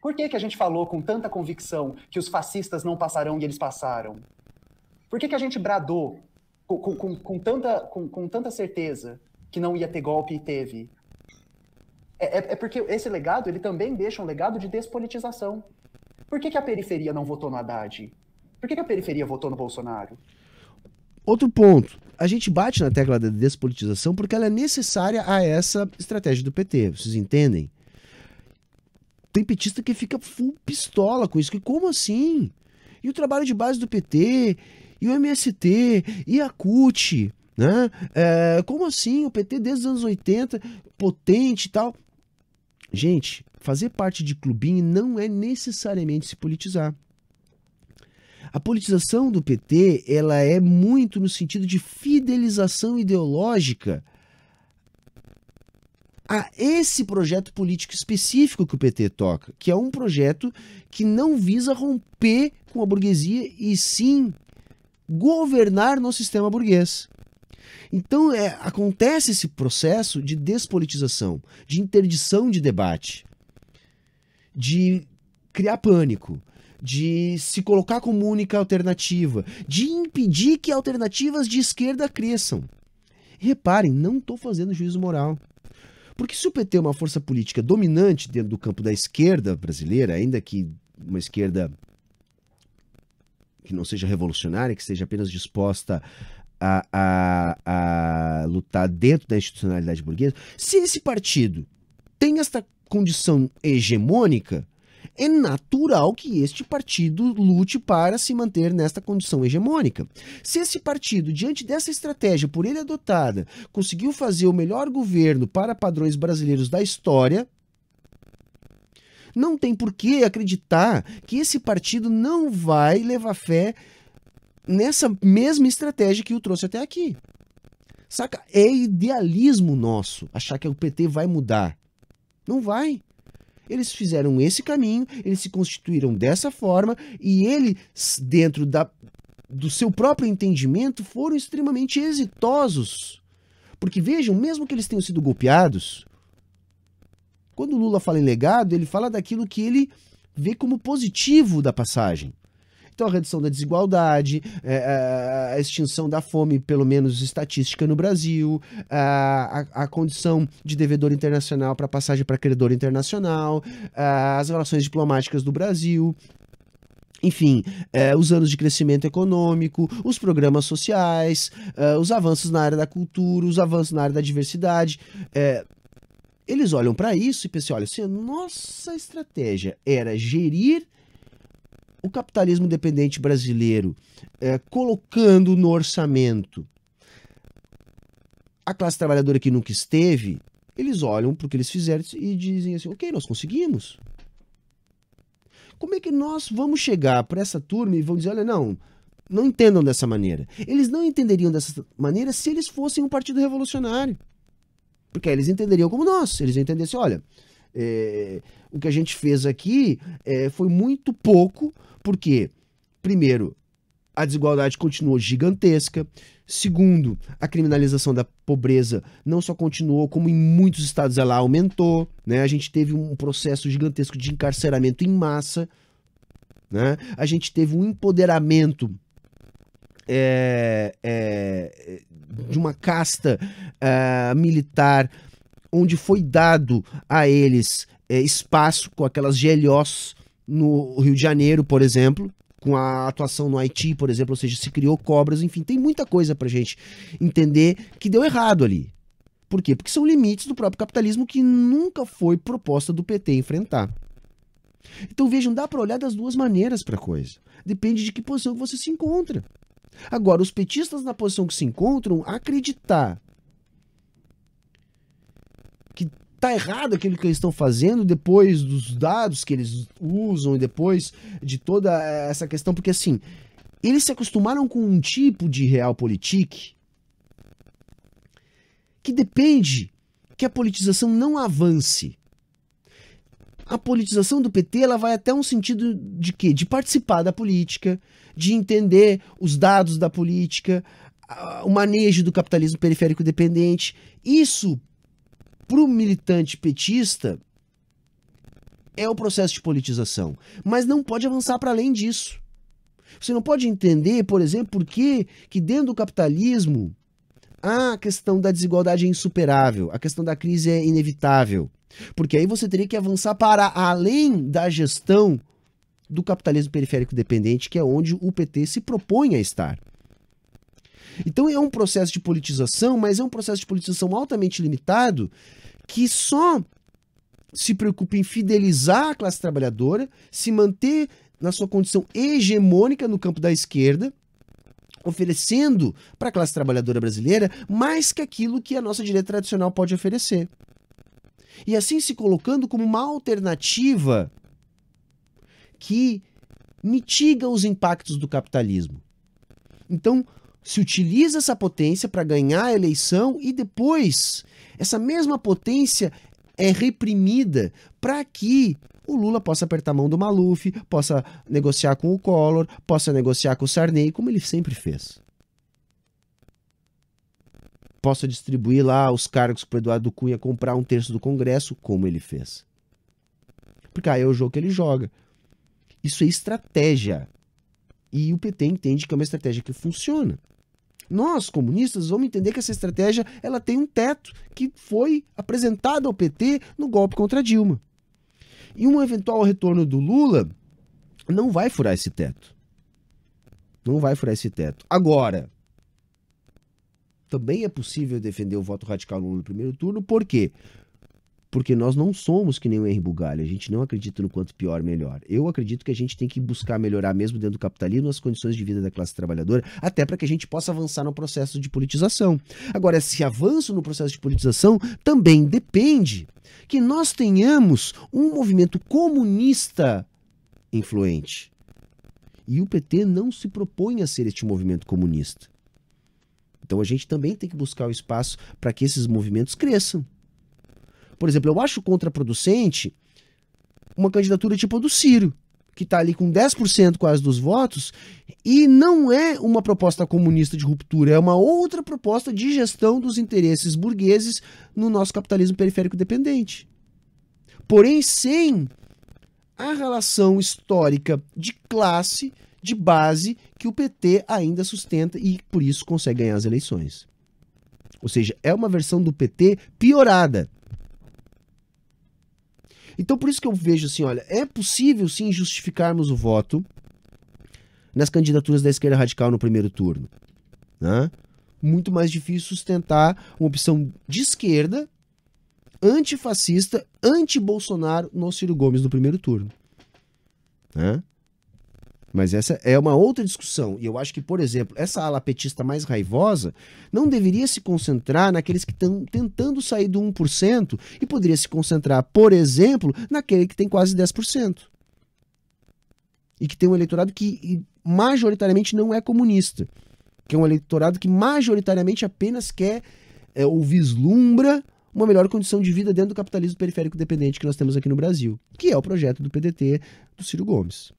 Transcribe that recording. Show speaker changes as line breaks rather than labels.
Por que, que a gente falou com tanta convicção que os fascistas não passarão e eles passaram? Por que, que a gente bradou com, com, com tanta, com, com, tanta certeza que não ia ter golpe e teve? É, é, é, porque esse legado ele também deixa um legado de despolitização. Por que, que a periferia não votou no Haddad? Por que, que a periferia votou no Bolsonaro? Outro ponto. A gente bate na tecla da despolitização porque ela é necessária a essa estratégia do PT, vocês entendem? tem petista que fica full pistola com isso. Que como assim? E o trabalho de base do PT, e o MST, e a CUT, né? É, como assim? O PT desde os anos 80, potente e tal. Gente, fazer parte de clubinho não é necessariamente se politizar. A politização do PT, ela é muito no sentido de fidelização ideológica a esse projeto político específico que o PT toca, que é um projeto que não visa romper com a burguesia e sim governar no sistema burguês. Então é, acontece esse processo de despolitização, de interdição de debate, de criar pânico, de se colocar como única alternativa, de impedir que alternativas de esquerda cresçam. Reparem, não estou fazendo juízo moral. Porque se o PT é uma força política dominante dentro do campo da esquerda brasileira, ainda que uma esquerda que não seja revolucionária, que seja apenas disposta a, a, a lutar dentro da institucionalidade burguesa, se esse partido tem esta condição hegemônica, é natural que este partido lute para se manter nesta condição hegemônica. Se esse partido, diante dessa estratégia por ele adotada, conseguiu fazer o melhor governo para padrões brasileiros da história, não tem por que acreditar que esse partido não vai levar fé nessa mesma estratégia que o trouxe até aqui. Saca? É idealismo nosso achar que o PT vai mudar. Não vai eles fizeram esse caminho, eles se constituíram dessa forma e eles, dentro da, do seu próprio entendimento, foram extremamente exitosos. Porque vejam, mesmo que eles tenham sido golpeados, quando Lula fala em legado, ele fala daquilo que ele vê como positivo da passagem. Então, a redução da desigualdade, é, é, a extinção da fome, pelo menos estatística no Brasil, a, a condição de devedor internacional para passagem para credor internacional, as relações diplomáticas do Brasil, enfim, eh, os anos de crescimento econômico, os programas sociais, eh, os avanços na área da cultura, os avanços na área da diversidade. Eh, eles olham para isso e pensam: assim, olha, se assim, a nossa estratégia era gerir o capitalismo dependente brasileiro é, colocando no orçamento a classe trabalhadora que nunca esteve, eles olham para o que eles fizeram e dizem assim: ok, nós conseguimos. Como é que nós vamos chegar para essa turma e vão dizer: olha, não, não entendam dessa maneira? Eles não entenderiam dessa maneira se eles fossem um partido revolucionário. Porque aí eles entenderiam como nós. Eles entendessem: olha, é, o que a gente fez aqui é, foi muito pouco porque, primeiro, a desigualdade continuou gigantesca. Segundo, a criminalização da pobreza não só continuou, como em muitos estados ela aumentou. Né? A gente teve um processo gigantesco de encarceramento em massa. Né? A gente teve um empoderamento é, é, de uma casta é, militar onde foi dado a eles espaço com aquelas GLOs no Rio de Janeiro, por exemplo, com a atuação no Haiti, por exemplo, ou seja, se criou cobras, enfim, tem muita coisa para gente entender que deu errado ali. Por quê? Porque são limites do próprio capitalismo que nunca foi proposta do PT enfrentar. Então vejam, dá para olhar das duas maneiras para coisa. Depende de que posição que você se encontra. Agora, os petistas na posição que se encontram, acreditar tá errado aquilo que eles estão fazendo depois dos dados que eles usam e depois de toda eh, essa questão, porque assim, eles se acostumaram com um tipo de realpolitik que depende que a politização não avance. A politização do PT ela vai até um sentido de quê? De participar da política, de entender os dados da política, o manejo do capitalismo periférico dependente. Isso para o militante petista, é o processo de politização. Mas não pode avançar para além disso. Você não pode entender, por exemplo, por que, que dentro do capitalismo a questão da desigualdade é insuperável, a questão da crise é inevitável. Porque aí você teria que avançar para além da gestão do capitalismo periférico dependente, que é onde o PT se propõe a estar. Então é um processo de politização, mas é um processo de politização altamente limitado que só se preocupa em fidelizar a classe trabalhadora, se manter na sua condição hegemônica no campo da esquerda, oferecendo para a classe trabalhadora brasileira mais que aquilo que a nossa direita tradicional pode oferecer. E assim se colocando como uma alternativa que mitiga os impactos do capitalismo. Então, se utiliza essa potência para ganhar a eleição e depois essa mesma potência é reprimida para que o Lula possa apertar a mão do Maluf, possa negociar com o Collor, possa negociar com o Sarney, como ele sempre fez. Possa distribuir lá os cargos para o Eduardo Cunha comprar um terço do Congresso, como ele fez. Porque aí é o jogo que ele joga. Isso é estratégia. E o PT entende que é uma estratégia que funciona. Nós, comunistas, vamos entender que essa estratégia ela tem um teto que foi apresentado ao PT no golpe contra Dilma. E um eventual retorno do Lula não vai furar esse teto. Não vai furar esse teto. Agora, também é possível defender o voto radical no Lula no primeiro turno, por quê? Porque nós não somos que nem o Henry Bugalho, a gente não acredita no quanto pior, melhor. Eu acredito que a gente tem que buscar melhorar mesmo dentro do capitalismo as condições de vida da classe trabalhadora, até para que a gente possa avançar no processo de politização. Agora, esse avanço no processo de politização também depende que nós tenhamos um movimento comunista influente. E o PT não se propõe a ser este movimento comunista. Então a gente também tem que buscar o espaço para que esses movimentos cresçam. Por exemplo, eu acho contraproducente uma candidatura tipo a do Ciro, que está ali com 10% quase dos votos, e não é uma proposta comunista de ruptura, é uma outra proposta de gestão dos interesses burgueses no nosso capitalismo periférico dependente. Porém, sem a relação histórica de classe, de base, que o PT ainda sustenta e por isso consegue ganhar as eleições. Ou seja, é uma versão do PT piorada. Então, por isso que eu vejo assim, olha, é possível sim justificarmos o voto nas candidaturas da esquerda radical no primeiro turno. Né? Muito mais difícil sustentar uma opção de esquerda, antifascista, anti-Bolsonaro no Ciro Gomes no primeiro turno. Né? Mas essa é uma outra discussão. E eu acho que, por exemplo, essa ala petista mais raivosa não deveria se concentrar naqueles que estão tentando sair do 1% e poderia se concentrar, por exemplo, naquele que tem quase 10%. E que tem um eleitorado que majoritariamente não é comunista. Que é um eleitorado que majoritariamente apenas quer é, ou vislumbra uma melhor condição de vida dentro do capitalismo periférico dependente que nós temos aqui no Brasil, que é o projeto do PDT do Ciro Gomes.